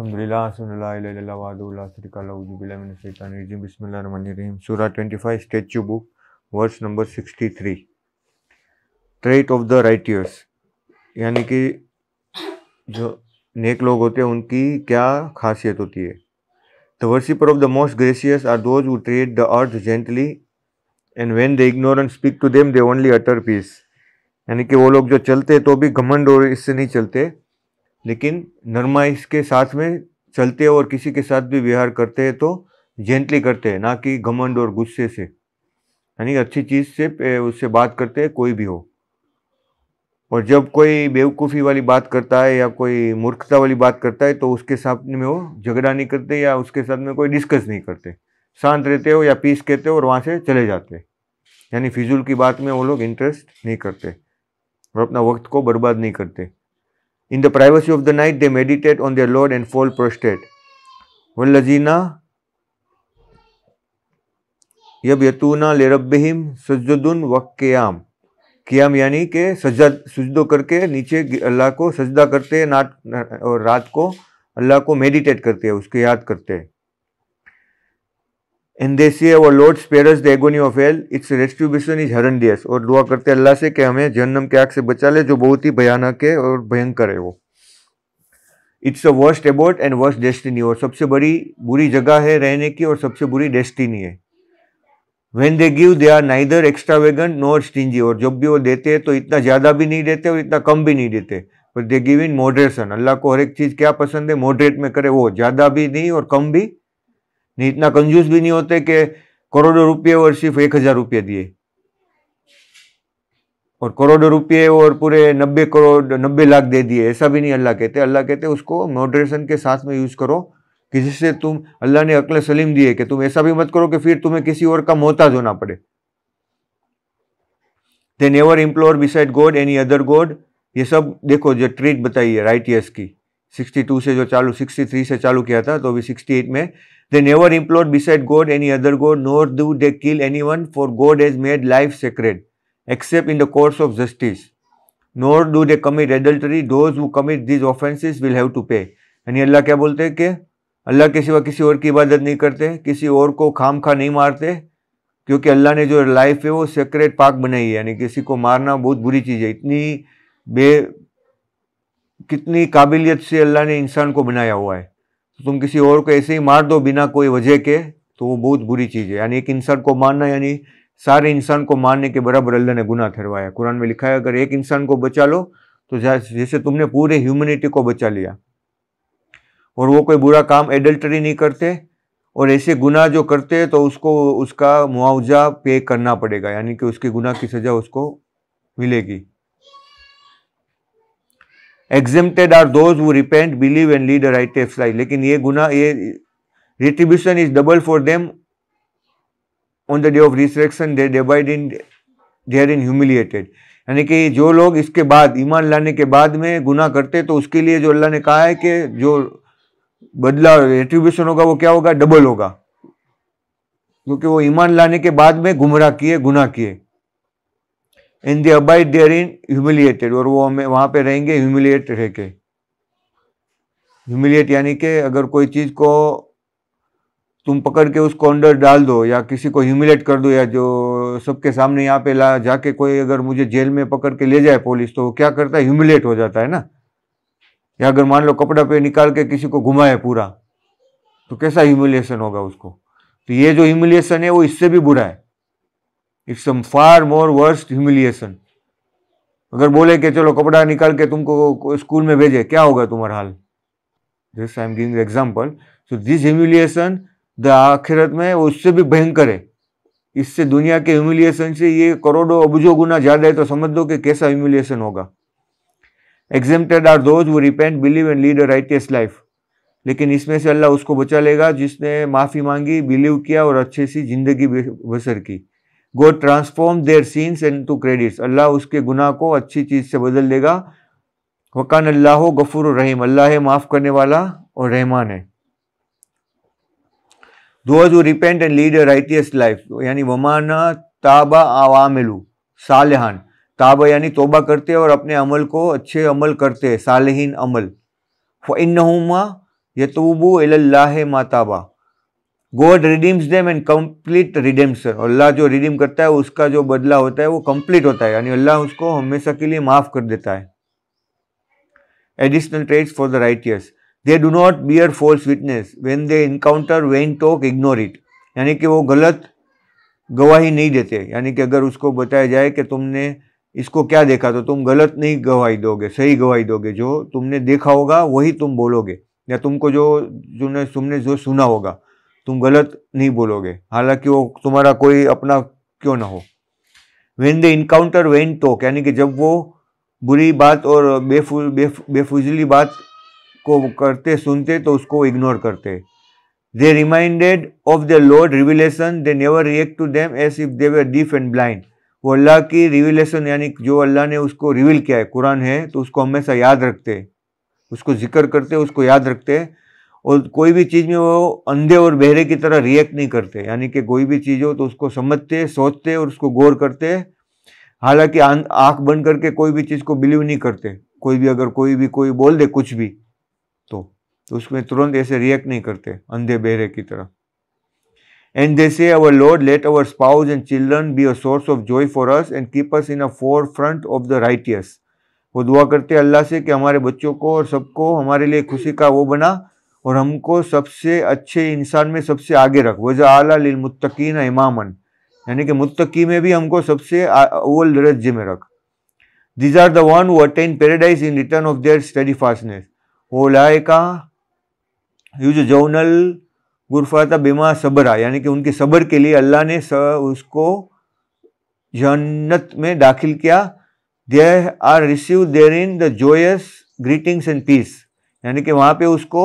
अलहमदिल्लाजीबिल्लाम statue book verse number tread of the यानी कि जो नेक लोग होते हैं उनकी क्या खासियत होती है the worshipper of the most gracious are those who tread the earth gently and when the ignorant speak to them they only utter peace यानी कि वो लोग जो चलते तो भी घमंड और इससे नहीं चलते लेकिन नरमाइश के साथ में चलते और किसी के साथ भी व्यवहार करते हैं तो जेंटली करते हैं ना कि घमंड और गुस्से से यानी अच्छी चीज़ से उससे बात करते हैं कोई भी हो और जब कोई बेवकूफ़ी वाली बात करता है या कोई मूर्खता वाली बात करता है तो उसके साथ में वो झगड़ा नहीं करते या उसके साथ में कोई डिस्कस नहीं करते शांत रहते हो या पीस कहते हो और वहाँ से चले जाते यानी फिजूल की बात में वो लोग इंटरेस्ट नहीं करते और अपना वक्त को बर्बाद नहीं करते In the privacy of the night, they meditate on their Lord and fall prostrate. وَالَّذِينَ यबयतूना लेरबिहिम सज्जदुन व क्याम क्याम यानी के सजद सजदो करके नीचे अल्लाह को सजदा करते हैं नाट और रात को अल्लाह को मेडिटेट करते हैं उसको याद करते हैं they say our Lord spare us the agony of hell its retribution is horrendous और दुआ करते अल्लाह से कि हमें जन्म के आग से बचा ले जो बहुत ही भयानक है और भयंकर है वो it's a worst abode and worst destiny और सबसे बड़ी बुरी जगह है रहने की और सबसे बुरी डेस्टिनी है when they give they are neither extravagant nor stingy और जब भी वो देते हैं तो इतना ज़्यादा भी नहीं देते और इतना कम भी नहीं देते पर दे गिव इन मॉडरेशन अल्लाह को हर एक चीज़ क्या पसंद है मॉडरेट में करे वो ज़्यादा भी नहीं और कम भी नहीं इतना कंजूस भी नहीं होते कि करोड़ों रुपये और सिर्फ एक हज़ार रुपये दिए और करोड़ों रुपये और पूरे नब्बे करोड़ नब्बे लाख दे दिए ऐसा भी नहीं अल्लाह कहते अल्लाह कहते उसको मॉडरेशन के साथ में यूज़ करो कि जिससे तुम अल्लाह ने अकल सलीम दिए कि तुम ऐसा भी मत करो कि फिर तुम्हें किसी और का मोहताज होना पड़े they never implore beside God any other God ये सब देखो जो ट्रीट बताइए राइटियस की 62 से जो चालू 63 से चालू किया था तो अभी 68 में they never implore beside God any other God nor do they kill anyone for God has made life sacred except in the course of justice nor do they commit adultery those who commit these offences will have to pay यानी अल्लाह क्या बोलते हैं कि अल्लाह के सिवा किसी और की इबादत नहीं करते किसी और को खाम खा नहीं मारते क्योंकि अल्लाह ने जो लाइफ है वो सेक्रेट पाक बनाई है यानी किसी को मारना बहुत बुरी चीज़ है इतनी बे कितनी काबिलियत से अल्लाह ने इंसान को बनाया हुआ है तो तुम किसी और को ऐसे ही मार दो बिना कोई वजह के तो वो बहुत बुरी चीज़ है यानी एक इंसान को मारना यानी सारे इंसान को मारने के बराबर अल्लाह ने गुनाह ठहरवाया कुरान में लिखा है अगर एक इंसान को बचा लो तो जैसे तुमने पूरे ह्यूमनिटी को बचा लिया और वो कोई बुरा काम एडल्टरी नहीं करते और ऐसे गुनाह जो करते हैं तो उसको उसका मुआवजा पे करना पड़ेगा यानी कि उसके गुनाह की सज़ा उसको मिलेगी एग्जिमटेड आर दोज वो repent believe and lead righteous life लेकिन ये गुना ये retribution is double for them on the day of resurrection they abide in they are in humiliated यानी कि जो लोग इसके बाद ईमान लाने के बाद में गुना करते तो उसके लिए जो अल्लाह ने कहा है कि जो बदला रेट्रीब्यूशन होगा वो क्या होगा डबल होगा क्योंकि वो ईमान लाने के बाद में गुमराह किए गुना किए in they abide there in humiliated और वो हमें वहां पे रहेंगे ह्यूमिलिएट रह के ह्यूमिलिएट यानी कि अगर कोई चीज़ को तुम पकड़ के उसको अंडर डाल दो या किसी को ह्यूमिलेट कर दो या जो सबके सामने यहाँ पे ला जाके कोई अगर मुझे जेल में पकड़ के ले जाए पुलिस तो वो क्या करता है ह्यूमिलेट हो जाता है ना या अगर मान लो कपड़ा पे निकाल के किसी को घुमाए पूरा तो कैसा ह्यूमिलिएशन होगा उसको तो ये जो ह्यूमिलिएशन है वो इससे भी बुरा है it's some far more worst humiliation अगर बोले कि चलो कपड़ा निकाल के तुमको स्कूल में भेजे क्या होगा तुम्हारा हाल this I am giving example so this humiliation the आखिरत में उससे भी भयंकर है इससे दुनिया के ह्यूमिलिएशन से ये करोड़ों अबुजो गुना ज़्यादा है तो समझ दो कि कैसा ह्यूमिलिएशन होगा एग्जेम्प्टेड आर दोज वो repent believe and lead a righteous life लेकिन इसमें से अल्लाह उसको बचा लेगा जिसने माफ़ी मांगी बिलीव किया और अच्छे सी जिंदगी बसर की god transform their sins into credits Allah उसके गुनाह को अच्छी चीज़ से बदल देगा वकान अल्लाह गफूर रहीम अल्लाह है माफ़ करने वाला और रहमान है those repent and lead righteous life यानी वमाना ताबा आवामिलू सालहान ताबा यानी तोबा करते और अपने अमल को अच्छे अमल करते हैं सालहीन अमल फ़ इन यतूबू अल्लाह माताबा God redeems them and complete redeems Allah जो रिडीम करता है उसका जो बदला होता है वो कंप्लीट होता है यानी अल्लाह उसको हमेशा के लिए माफ कर देता है additional trades for the righteous they do not bear false witness when they encounter vain talk ignore it यानी कि वो गलत गवाही नहीं देते यानी कि अगर उसको बताया जाए कि तुमने इसको क्या देखा तो तुम गलत नहीं गवाही दोगे सही गवाही दोगे जो तुमने देखा होगा वही तुम बोलोगे या तुमको जो जो तुमने जो सुना होगा तुम गलत नहीं बोलोगे हालांकि वो तुम्हारा कोई अपना क्यों ना हो when they encounter vain talk यानी कि जब वो बुरी बात और बेफु बेफ, बेफुजली बात को करते सुनते तो उसको इग्नोर करते they reminded of the lord revelation they never react to them as if they were deaf and blind वो अल्लाह की रिविलेशन यानी जो अल्लाह ने उसको रिवील किया है कुरान है तो उसको हमेशा याद रखते उसको जिक्र करते उसको याद रखते और कोई भी चीज़ में वो अंधे और बहरे की तरह रिएक्ट नहीं करते यानी कि कोई भी चीज़ हो तो उसको समझते सोचते और उसको गौर करते हालांकि आंख बंद करके कोई भी चीज़ को बिलीव नहीं करते कोई भी अगर कोई भी कोई बोल दे कुछ भी तो, तो उसमें तुरंत ऐसे रिएक्ट नहीं करते अंधे बहरे की तरह they say our lord let our our and children be a source of joy for us and keep us in a forefront of the righteous वो दुआ करते हैं अल्लाह से कि हमारे बच्चों को और सबको हमारे लिए खुशी का वो बना और हमको सबसे अच्छे इंसान में सबसे आगे रख वजह आला लिलमुत्तकीन इमामन यानी कि मुतकी में भी हमको सबसे अव्वल दरजे में रख these are the one attain paradise in return of their steadfastness वो लाएका यूज जोनल गुरफाता बीमा सबरा यानी कि उनके सबर के लिए अल्लाह ने उसको जन्नत में दाखिल किया they are receive there in the joyous greetings and peace यानी कि वहाँ पे उसको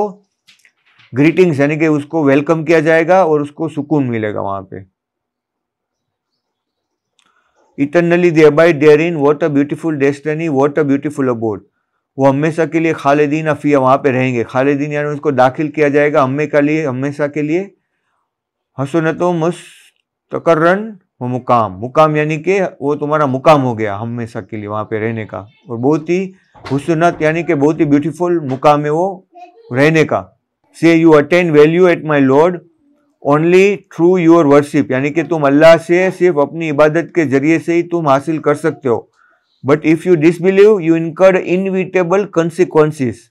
ग्रीटिंग्स यानी कि उसको वेलकम किया जाएगा और उसको सुकून मिलेगा वहां पे eternally they abide there in what a beautiful destiny what a beautiful abode वो हमेशा के लिए खालिदीन अफिया वहां पे रहेंगे खालिदीन यानी उसको दाखिल किया जाएगा हमे के लिए हमेशा के लिए हसनत मुस्तकर्रन व मुकाम मुकाम यानी कि वो तुम्हारा मुकाम हो गया हमेशा के लिए वहां पे रहने का और बहुत ही हुसनत यानी कि बहुत ही ब्यूटीफुल मुकाम है वो रहने का से you attain value at my lord only through your worship यानी कि तुम अल्लाह से सिर्फ अपनी इबादत के जरिए से ही तुम हासिल कर सकते हो but if you disbelieve you incur inevitable consequences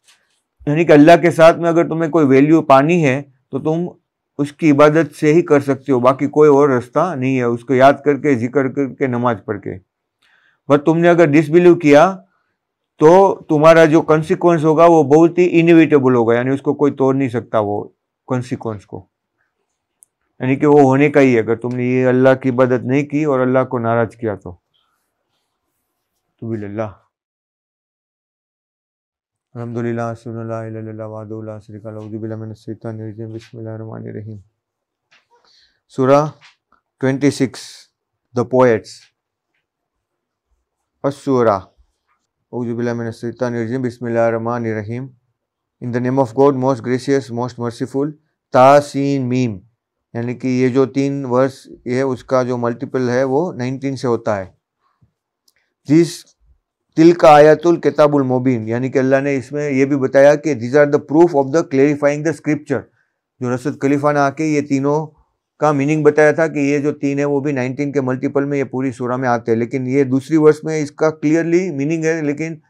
यानी कि अल्लाह के साथ में अगर तुम्हें कोई वैल्यू पानी है तो तुम उसकी इबादत से ही कर सकते हो बाकी कोई और रास्ता नहीं है उसको याद करके जिक्र करके नमाज पढ़ के बट तुमने अगर डिसबिलीव किया तो तुम्हारा जो कंसिक्वेंस होगा वो बहुत ही इनिविटेबल होगा यानी उसको कोई तोड़ नहीं सकता वो कंसिक्वेंस को यानी कि वो होने का ही है अगर तुमने ये अल्लाह की मदद नहीं की और अल्लाह को नाराज किया तो तुबिल्ला 26 द पोएट्स असुरा Ujjubillah Bismillahirrahmanirrahim. In the name of God most gracious most merciful तासीन मीम यानी कि ये जो तीन वर्स ये उसका जो मल्टीपल है वो नाइनटीन से होता है जिस तिल का आयातुल किताबुल मोबिन यानी कि अल्लाह ने इसमें यह भी बताया कि these are the proof of the clarifying the scripture जो रसद खलीफा ने आके ये तीनों का मीनिंग बताया था कि ये जो तीन है वो भी नाइनटीन के मल्टीपल में ये पूरी सूरा में आते हैं लेकिन ये दूसरी वर्ष में इसका क्लियरली मीनिंग है लेकिन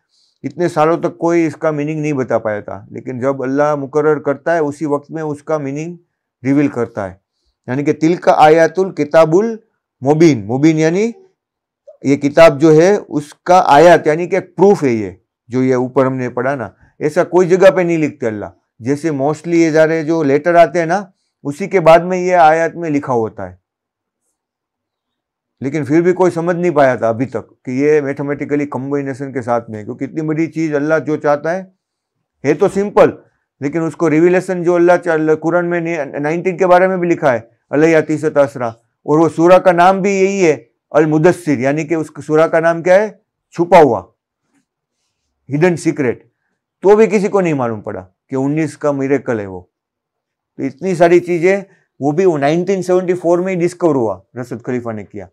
इतने सालों तक कोई इसका मीनिंग नहीं बता पाया था लेकिन जब अल्लाह मुकर करता है उसी वक्त में उसका मीनिंग रिवील करता है यानी कि तिल का आयातुल किताबुल मुबीन मुबीन यानी ये किताब जो है उसका आयात यानी कि एक प्रूफ है ये जो ये ऊपर हमने पढ़ा ना ऐसा कोई जगह पे नहीं लिखते अल्लाह जैसे मोस्टली ये जा रहे जो लेटर आते हैं ना उसी के बाद में ये आयत में लिखा होता है लेकिन फिर भी कोई समझ नहीं पाया था अभी तक कि ये मैथमेटिकली कम्बिनेशन के साथ में क्योंकि इतनी बड़ी चीज़ अल्लाह जो चाहता है है तो सिंपल लेकिन उसको रिविलेशन जो अल्लाह कुरान में नाइनटीन के बारे में भी लिखा है अल्लाह तीसत असरा और वो सूरा का नाम भी यही है अल मुदस्सिर यानी कि उस सूरा का नाम क्या है छुपा हुआ हिडन सीक्रेट तो भी किसी को नहीं मालूम पड़ा कि 19 का मिरेकल है वो तो इतनी सारी चीज़ें वो भी 1974 में ही डिस्कवर हुआ रसद खलीफा ने किया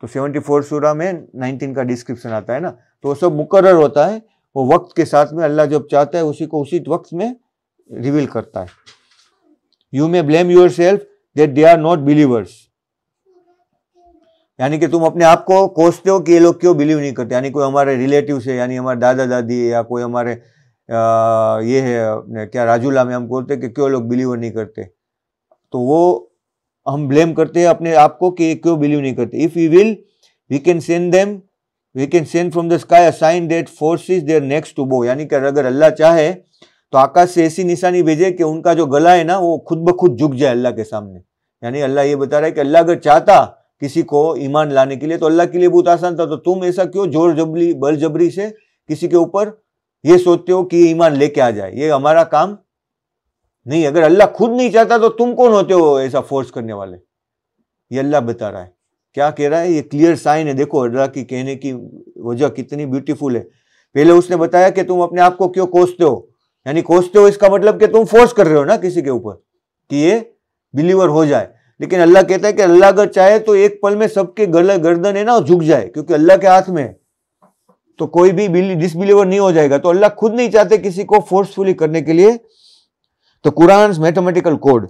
तो 74 सूरा में 19 का डिस्क्रिप्शन आता है ना तो वो सब मुकर होता है वो वक्त के साथ में अल्लाह जब चाहता है उसी को उसी वक्त में रिवील करता है you may blame yourself that they are not believers यानी कि तुम अपने आप को कोसते हो कि ये लोग क्यों बिलीव नहीं करते यानी कोई हमारे रिलेटिव्स है यानी हमारे दादा दादी या कोई हमारे ये है क्या राजूला में हम बोलते कि क्यों लोग बिलीव नहीं करते तो वो हम ब्लेम करते हैं अपने आप को कि क्यों बिलीव नहीं करते if you will we can send them we can send from the sky a sign that forces is there next to bow यानी कि अगर अल्लाह चाहे तो आकाश से ऐसी निशानी भेजे कि उनका जो गला है ना वो खुद ब खुद झुक जाए अल्लाह के सामने यानी अल्लाह ये बता रहा है कि अल्लाह अगर चाहता किसी को ईमान लाने के लिए तो अल्लाह के लिए बहुत आसान था तो तुम ऐसा क्यों जोर जबरी बल जबरी से किसी के ऊपर ये सोचते हो कि ईमान लेके आ जाए ये हमारा काम नहीं अगर अल्लाह खुद नहीं चाहता तो तुम कौन होते हो ऐसा फोर्स करने वाले ये अल्लाह बता रहा है क्या कह रहा है ये क्लियर साइन है देखो अल्लाह की कहने की वजह कितनी ब्यूटीफुल है पहले उसने बताया कि तुम अपने आप को क्यों कोसते हो यानी कोसते हो इसका मतलब कि तुम फोर्स कर रहे हो ना किसी के ऊपर कि ये बिलीवर हो जाए लेकिन अल्लाह कहता है कि अल्लाह अगर चाहे तो एक पल में सबके गर्दन है ना झुक जाए क्योंकि अल्लाह के हाथ में है तो कोई भी डिसबिलीवर नहीं हो जाएगा तो अल्लाह खुद नहीं चाहते किसी को फोर्सफुली करने के लिए तो Quran mathematical code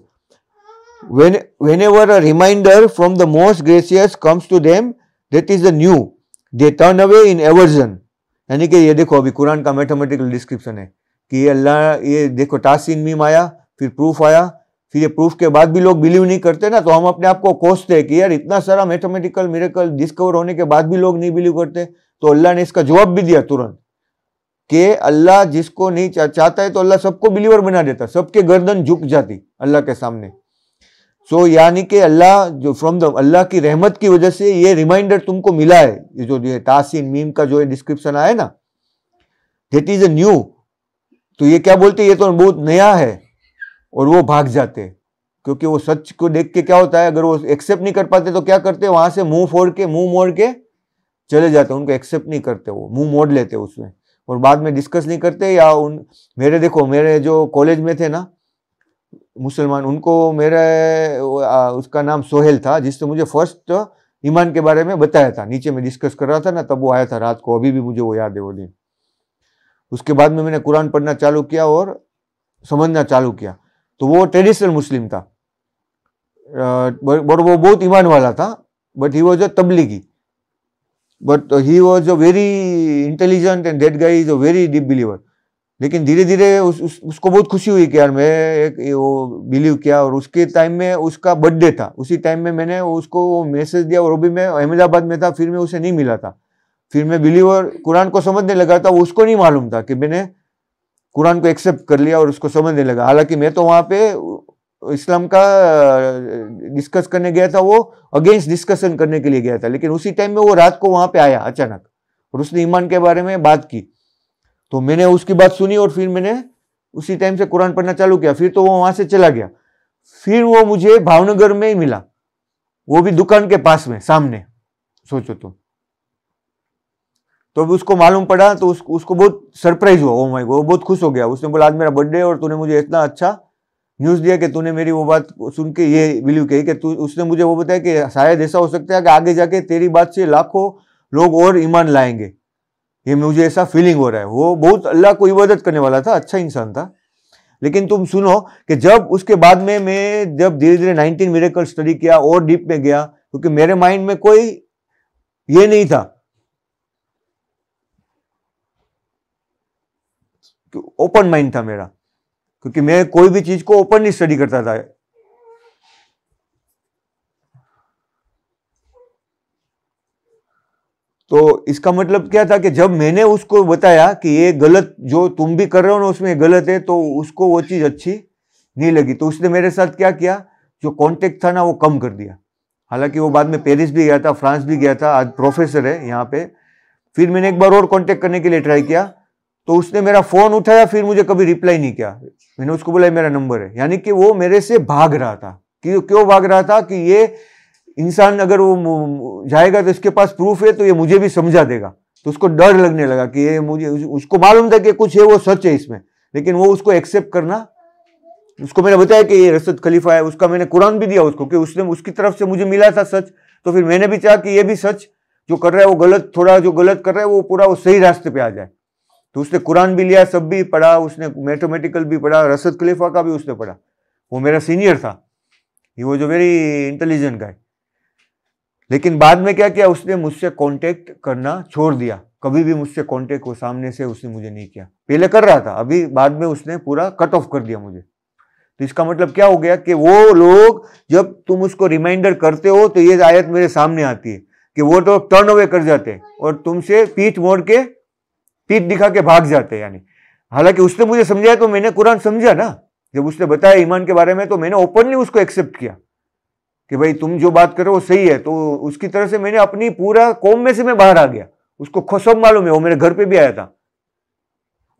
whenever a reminder from the most gracious comes to them that इज the new they turn away in aversion यानी कि ये देखो अभी कुरान का मैथमेटिकल डिस्क्रिप्शन है कि ये अल्लाह ये देखो टासिन मीम आया फिर प्रूफ आया फिर ये प्रूफ के बाद भी लोग बिलीव नहीं करते ना तो हम अपने आप को कोसते हैं कि यार इतना सारा मैथमेटिकल मेरेकल डिस्कवर होने के बाद भी लोग नहीं बिलीव करते तो अल्लाह ने इसका जवाब भी दिया तुरंत कि अल्लाह जिसको नहीं चा, चाहता है तो अल्लाह सबको बिलीवर बना देता सबके गर्दन झुक जाती अल्लाह के सामने सो so, यानी कि अल्लाह जो फ्रॉम द अल्लाह की रहमत की वजह से ये रिमाइंडर तुमको मिला है ये जो ये तासीन मीम का जो डिस्क्रिप्शन आया ना देट इज अ न्यू तो ये क्या बोलते ये तो बहुत नया है और वो भाग जाते क्योंकि वो सच को देख के क्या होता है अगर वो एक्सेप्ट नहीं कर पाते तो क्या करते वहां से मुंह फोड़ के मुंह मोड़ के चले जाते उनको एक्सेप्ट नहीं करते वो मुंह मोड़ लेते उसमें और बाद में डिस्कस नहीं करते या उन मेरे देखो मेरे जो कॉलेज में थे ना मुसलमान उनको मेरा उसका नाम सोहेल था जिसने मुझे फर्स्ट ईमान के बारे में बताया था नीचे में डिस्कस कर रहा था ना तब वो आया था रात को अभी भी मुझे वो याद है वो दिन उसके बाद में मैंने कुरान पढ़ना चालू किया और समझना चालू किया तो वो ट्रेडिशनल मुस्लिम था बट वो बहुत ईमान वाला था बट ही वॉज अ तबलीगी but he was a very intelligent and that guy is a very deep believer लेकिन धीरे धीरे उस, उस, उसको बहुत खुशी हुई कि यार मैं एक वो बिलीव किया और उसके टाइम में उसका बर्थडे था उसी टाइम में मैंने उसको वो मैसेज दिया और वो भी मैं अहमदाबाद में था फिर मैं उसे नहीं मिला था फिर मैं बिलीवर कुरान को समझने लगा था उसको नहीं मालूम था कि मैंने कुरान को एक्सेप्ट कर लिया और उसको समझने लगा हालांकि मैं तो वहाँ पे इस्लाम का डिस्कस करने गया था वो अगेंस्ट डिस्कशन करने के लिए गया था लेकिन उसी टाइम में वो रात को वहां पे आया अचानक और उसने ईमान के बारे में बात की तो मैंने उसकी बात सुनी और फिर मैंने उसी टाइम से कुरान पढ़ना चालू किया फिर तो वो वहां से चला गया फिर वो मुझे भावनगर में ही मिला वो भी दुकान के पास में सामने सोचो तो तो उसको मालूम पड़ा तो उस, उसको बहुत सरप्राइज हुआ ओ माय गॉड बहुत खुश हो गया उसने बोला आज मेरा बर्थडे और तूने मुझे इतना अच्छा न्यूज़ दिया कि तूने मेरी वो बात सुन के ये बिलीव कही कि तू उसने मुझे वो बताया कि शायद ऐसा हो सकता है कि आगे जाके तेरी बात से लाखों लोग और ईमान लाएंगे ये मुझे ऐसा फीलिंग हो रहा है वो बहुत अल्लाह को इबादत करने वाला था अच्छा इंसान था लेकिन तुम सुनो कि जब उसके बाद में मैं जब धीरे धीरे नाइनटीन मेरेकल स्टडी किया और डीप में गया क्योंकि मेरे माइंड में कोई ये नहीं था ओपन माइंड था मेरा क्योंकि मैं कोई भी चीज को ओपनली स्टडी करता था तो इसका मतलब क्या था कि जब मैंने उसको बताया कि ये गलत जो तुम भी कर रहे हो ना उसमें गलत है तो उसको वो चीज़ अच्छी नहीं लगी तो उसने मेरे साथ क्या किया जो कांटेक्ट था ना वो कम कर दिया हालांकि वो बाद में पेरिस भी गया था फ्रांस भी गया था आज प्रोफेसर है यहाँ पे फिर मैंने एक बार और कांटेक्ट करने के लिए ट्राई किया तो उसने मेरा फोन उठाया फिर मुझे कभी रिप्लाई नहीं किया मैंने उसको बोला मेरा नंबर है यानी कि वो मेरे से भाग रहा था कि क्यों भाग रहा था कि ये इंसान अगर वो जाएगा तो इसके पास प्रूफ है तो ये मुझे भी समझा देगा तो उसको डर लगने लगा कि ये मुझे उसको मालूम था कि कुछ है वो सच है इसमें लेकिन वो उसको एक्सेप्ट करना उसको मैंने बताया कि ये रसद खलीफा है उसका मैंने कुरान भी दिया उसको कि उसने उसकी तरफ से मुझे मिला था सच तो फिर मैंने भी चाहा कि ये भी सच जो कर रहा है वो गलत थोड़ा जो गलत कर रहा है वो पूरा वो सही रास्ते पे आ जाए तो उसने कुरान भी लिया सब भी पढ़ा उसने मैथमेटिकल भी पढ़ा रसद खलीफा का भी उसने पढ़ा वो मेरा सीनियर था he was a very intelligent guy लेकिन बाद में क्या किया उसने मुझसे कांटेक्ट करना छोड़ दिया कभी भी मुझसे कांटेक्ट वो सामने से उसने मुझे नहीं किया पहले कर रहा था अभी बाद में उसने पूरा कट ऑफ कर दिया मुझे तो इसका मतलब क्या हो गया कि वो लोग जब तुम उसको रिमाइंडर करते हो तो ये आयत मेरे सामने आती है कि वो तो टर्न अवे कर जाते हैं और तुमसे पीठ मोड़ के पीठ दिखा के भाग जाते हैं यानी हालांकि उसने मुझे समझाया तो मैंने कुरान समझा ना जब उसने बताया ईमान के बारे में तो मैंने ओपनली उसको एक्सेप्ट किया कि भाई तुम जो बात करो वो सही है तो उसकी तरह से मैंने अपनी पूरा कौम में से मैं बाहर आ गया उसको खसम मालूम है वो मेरे घर पे भी आया था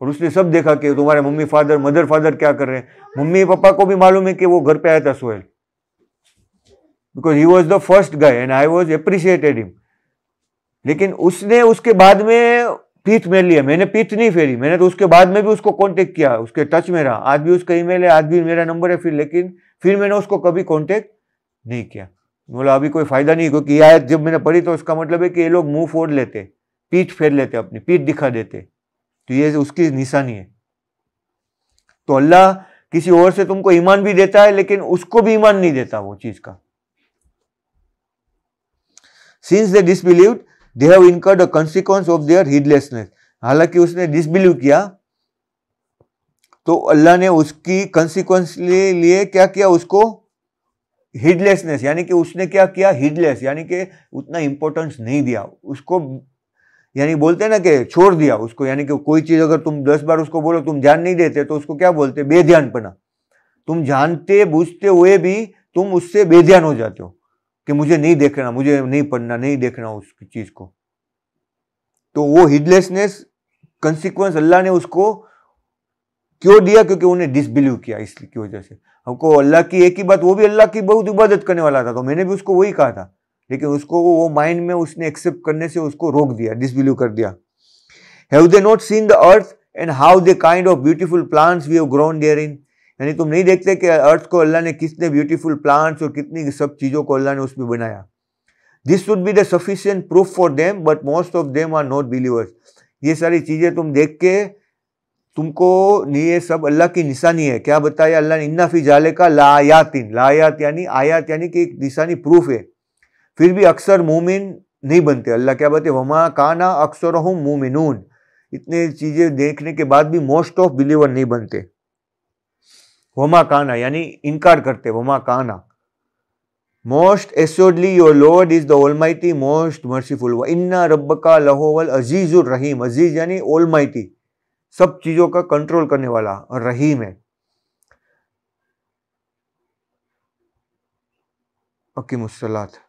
और उसने सब देखा कि तुम्हारे मम्मी फादर मदर फादर क्या कर रहे हैं मम्मी पापा को भी मालूम है कि वो घर पे आया था Sohail because he was the first guy and I was appreciated him लेकिन उसने उसके बाद में पीठ में लिया मैंने पीठ नहीं फेरी मैंने तो उसके बाद में भी उसको कांटेक्ट किया उसके टच में रहा आज भी उसका ईमेल है आज भी मेरा नंबर है फिर लेकिन फिर मैंने उसको कभी कांटेक्ट नहीं किया बोला अभी कोई फायदा नहीं क्योंकि आयत जब मैंने पढ़ी तो उसका मतलब है कि ये लोग मुंह फोड़ लेते पीठ फेर लेते अपनी पीठ दिखा देते तो ये उसकी निशानी है तो अल्लाह किसी और से तुमको ईमान भी देता है लेकिन उसको भी ईमान नहीं देता वो चीज का since they disbelieved they have incurred a consequence of their heedlessness हालांकि उसने डिसबिलीव किया तो अल्लाह ने उसकी कंसिक्वेंस लिए क्या किया उसको हिडलेसनेस यानी कि उसने क्या किया हिडलेस यानी कि उतना इंपॉर्टेंस नहीं दिया उसको यानी बोलते हैं ना कि छोड़ दिया उसको यानी कि कोई चीज़ अगर तुम दस बार उसको बोलो तुम ध्यान नहीं देते तो उसको क्या बोलते बेध्यानपना तुम जानते बूझते हुए भी तुम उससे बेध्यान हो जाते हो कि मुझे नहीं देखना मुझे नहीं पढ़ना नहीं देखना उसकी चीज़ को तो वो हिडलेसनेस कंसिक्वेंस अल्लाह ने उसको क्यों दिया क्योंकि उन्हें डिसबिलीव किया इसकी वजह से हमको अल्लाह की एक ही बात वो भी अल्लाह की बहुत इबादत करने वाला था तो मैंने भी उसको वही कहा था लेकिन उसको वो माइंड में उसने एक्सेप्ट करने से उसको रोक दिया डिसबिलीव कर दिया have they not seen the earth and how they kind of beautiful plants we have grown there in यानी तुम नहीं देखते कि अर्थ को अल्लाह ने कितने ब्यूटीफुल प्लांट्स और कितनी सब चीज़ों को अल्लाह ने उसमें बनाया this would be the sufficient proof for them but most of them are not believers ये सारी चीज़ें तुम देख के तुमको ये सब अल्लाह की निशानी है क्या बताया अल्लाह ने इन्ना फी जाले का लायातिन लायात यानी आयात यानी कि एक निशानी प्रूफ है फिर भी अक्सर मोमिन नहीं बनते अल्लाह क्या बताए वमा काना अक्सर हूँ मोमिनून इतने चीज़ें देखने के बाद भी मोस्ट ऑफ बिलीवर नहीं बनते वमा काना यानी इनकार करते वमा काना most assuredly your lord is the mighty most merciful व इन्ना रब का लहोवल अजीज़ुर रहीम अजीज़ यानी माइटी सब चीज़ों का कंट्रोल करने वाला और रहीम है अकीमुसलात